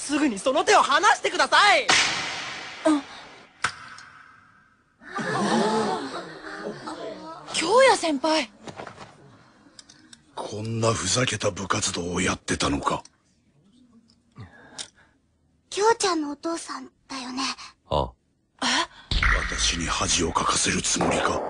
すぐにその手を離してくださいあ京也先輩こんなふざけた部活動をやってたのか京ちゃんのお父さんだよねああえ私に恥をかかせるつもりか